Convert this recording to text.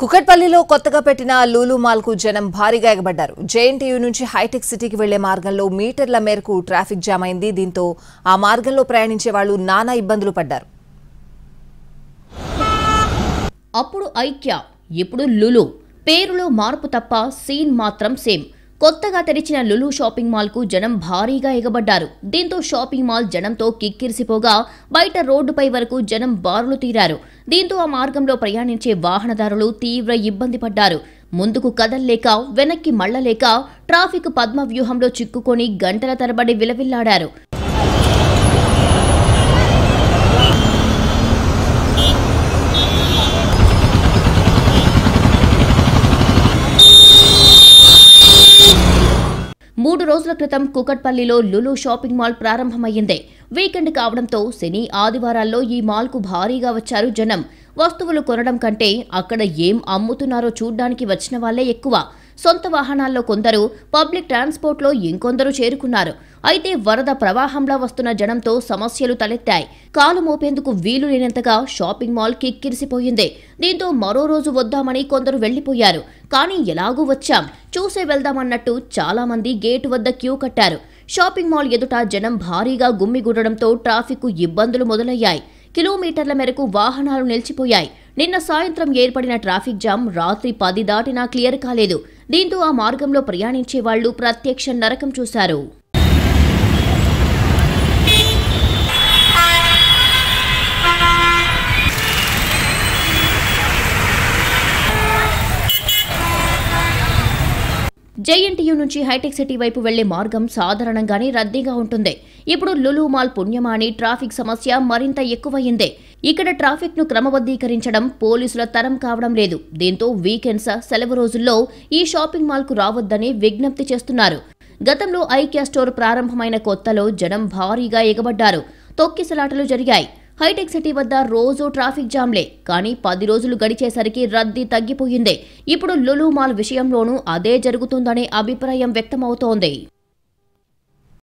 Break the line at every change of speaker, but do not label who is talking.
కుకట్పల్లిలో కొత్తగా పెట్టిన లూలు మాల్కు జనం భారీగా ఎగబడ్డారు జేఎన్టీయూ నుంచి హైటెక్ సిటీకి వెళ్లే మార్గంలో మీటర్ల మేరకు ట్రాఫిక్ జామ్ అయింది దీంతో ఆ మార్గంలో ప్రయాణించే వాళ్ళు నానా ఇబ్బందులు పడ్డారు అప్పుడు ఐక్య ఇప్పుడు లులు పేరులో మార్పు తప్ప సీన్ మాత్రం సేమ్ కొత్తగా తెరిచిన లులు షాపింగ్ మాల్కు జనం భారీగా ఎగబడ్డారు దీంతో షాపింగ్ మాల్ జనంతో కిక్కిరిసిపోగా బయట రోడ్డుపై వరకు జనం బారులు తీరారు దీంతో ఆ మార్గంలో ప్రయాణించే వాహనదారులు తీవ్ర ఇబ్బంది పడ్డారు ముందుకు కదల్లేక వెనక్కి మళ్లలేక ట్రాఫిక్ పద్మ వ్యూహంలో చిక్కుకొని గంటల తరబడి విలవిల్లాడారు మూడు రోజుల క్రితం కుకట్పల్లిలో లులు షాపింగ్ మాల్ ప్రారంభమయ్యింది వీకెండ్ కావడంతో శని ఆదివారాల్లో ఈ మాల్కు భారీగా వచ్చారు జనం వస్తువులు కొనడం కంటే అక్కడ ఏం అమ్ముతున్నారో చూడ్డానికి వచ్చిన వాళ్లే ఎక్కువ సొంత వాహనాల్లో కొందరు పబ్లిక్ ట్రాన్స్పోర్ట్లో ఇంకొందరు చేరుకున్నారు అయితే వరద ప్రవాహంలో వస్తున్న జనంతో సమస్యలు తలెత్తాయి కాలు మోపేందుకు వీలు లేనంతగా షాపింగ్ మాల్ కిక్కిరిసిపోయింది దీంతో మరో రోజు వద్దామని కొందరు వెళ్లిపోయారు కానీ ఎలాగూ వచ్చాం చూసే వెళ్దామన్నట్టు చాలామంది గేటు వద్ద క్యూ కట్టారు షాపింగ్ మాల్ ఎదుట జనం భారీగా గుమ్మిగూడడంతో ట్రాఫిక్ ఇబ్బందులు మొదలయ్యాయి కిలోమీటర్ల మేరకు వాహనాలు నిలిచిపోయాయి నిన్న సాయంత్రం ఏర్పడిన ట్రాఫిక్ జామ్ రాత్రి పది దాటినా క్లియర్ కాలేదు దీంతో ఆ మార్గంలో ప్రయాణించే వాళ్లు ప్రత్యక్ష నరకం చూశారు జేఎన్టీయూ నుంచి హైటెక్ సిటీ వైపు వెళ్లే మార్గం సాధారణంగానే రద్దీగా ఉంటుంది ఇప్పుడు లులు మాల్ పుణ్యమాని ట్రాఫిక్ సమస్య మరింత ఎక్కువయ్యింది ఇక్కడ ట్రాఫిక్ ను క్రమబద్ధీకరించడం పోలీసుల తరం కావడం లేదు దీంతో వీకెండ్స్ సెలవు రోజుల్లో ఈ షాపింగ్ మాల్ కు రావద్దని విజ్ఞప్తి చేస్తున్నారు గతంలో ఐక్యా స్టోర్ ప్రారంభమైన కొత్తలో జనం భారీగా ఎగబడ్డారు తొక్కిసలాటలు జరిగాయి హైటెక్ సిటీ వద్ద రోజూ ట్రాఫిక్ జామ్లే కానీ పది రోజులు గడిచేసరికి రద్దీ తగ్గిపోయింది ఇప్పుడు లులు మాల్ విషయంలోనూ అదే జరుగుతుందనే అభిప్రాయం వ్యక్తమవుతోంది